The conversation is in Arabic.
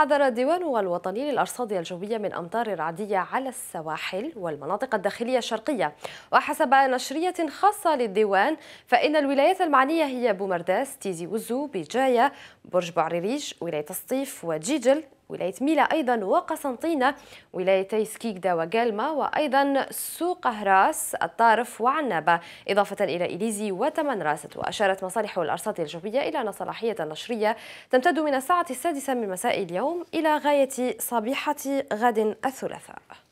حذر الديوان الوطني للأرصاد الجوية من أمطار رعدية على السواحل والمناطق الداخلية الشرقية وحسب نشرية خاصة للديوان فإن الولايات المعنية هي بومرداس تيزي وزو بجاية برج بعريريج ولاية الصيف وجيجل ولاية ميلا أيضا وقسنطينة ولايتي سكيكدا وجالما وأيضا سوق هراس الطارف وعنابة إضافة إلى إليزي وتمنراست وأشارت مصالح الأرصاد الجوية إلى أن صلاحية النشرية تمتد من الساعة السادسة من مساء اليوم إلى غاية صبيحة غد الثلاثاء